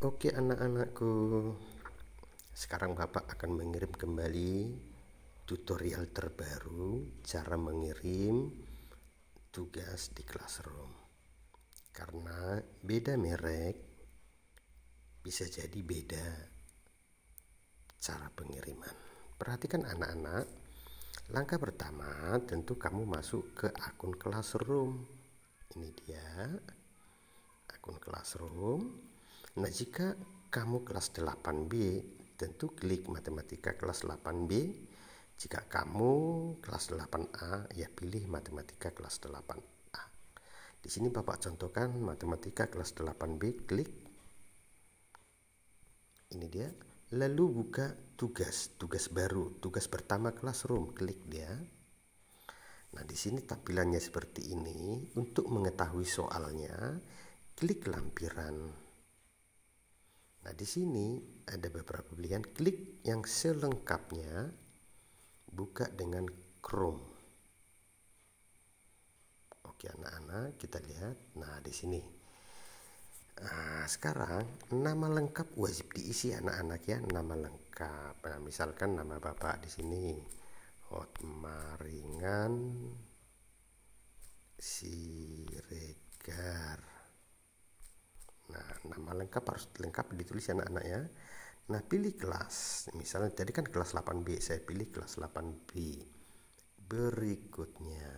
Oke anak-anakku Sekarang Bapak akan mengirim kembali tutorial terbaru Cara mengirim tugas di classroom Karena beda merek Bisa jadi beda cara pengiriman Perhatikan anak-anak Langkah pertama tentu kamu masuk ke akun classroom Ini dia Akun classroom Nah, jika kamu kelas 8B, tentu klik matematika kelas 8B. Jika kamu kelas 8A, ya pilih matematika kelas 8A. Di sini Bapak contohkan matematika kelas 8B, klik. Ini dia. Lalu buka tugas, tugas baru, tugas pertama kelas room klik dia. Nah, di sini tampilannya seperti ini. Untuk mengetahui soalnya, klik lampiran. Nah, di sini ada beberapa pilihan. Klik yang selengkapnya, buka dengan Chrome. Oke, anak-anak, kita lihat. Nah, di sini. Nah, sekarang nama lengkap wajib diisi anak-anak ya, nama lengkap. Nah, misalkan nama Bapak di sini Hotmaringan si lengkap harus lengkap ditulis anak-anak ya nah pilih kelas misalnya tadi kan kelas 8B saya pilih kelas 8B berikutnya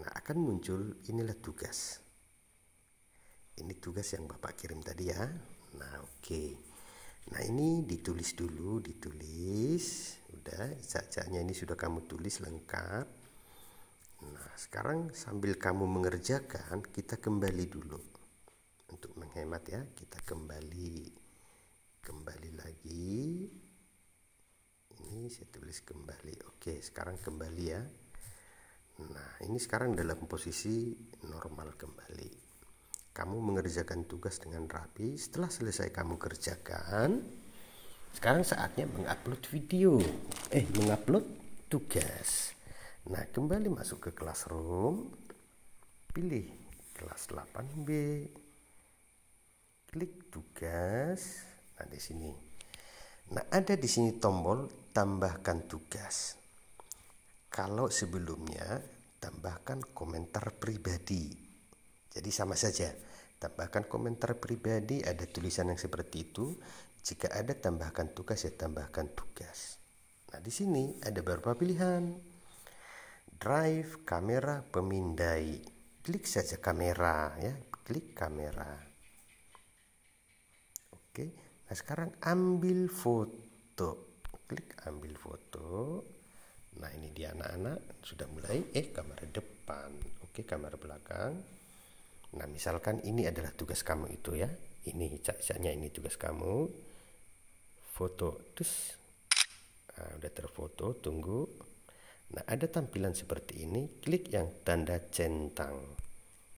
nah akan muncul inilah tugas ini tugas yang bapak kirim tadi ya nah oke okay. Nah ini ditulis dulu, ditulis. Udah, cacanya ini sudah kamu tulis lengkap. Nah sekarang sambil kamu mengerjakan, kita kembali dulu untuk menghemat ya kita kembali kembali lagi ini saya tulis kembali oke sekarang kembali ya nah ini sekarang dalam posisi normal kembali kamu mengerjakan tugas dengan rapi setelah selesai kamu kerjakan sekarang saatnya mengupload video eh mengupload tugas nah kembali masuk ke classroom pilih kelas 8B klik tugas nah di sini nah ada di sini tombol tambahkan tugas kalau sebelumnya tambahkan komentar pribadi jadi sama saja tambahkan komentar pribadi ada tulisan yang seperti itu jika ada tambahkan tugas ya tambahkan tugas nah di sini ada beberapa pilihan drive kamera pemindai klik saja kamera ya klik kamera Oke. Nah, sekarang ambil foto. Klik ambil foto. Nah, ini dia anak-anak sudah mulai eh kamera depan. Oke, kamera belakang. Nah, misalkan ini adalah tugas kamu itu ya. Ini cak ini tugas kamu. Foto. Terus nah, udah terfoto, tunggu. Nah, ada tampilan seperti ini, klik yang tanda centang.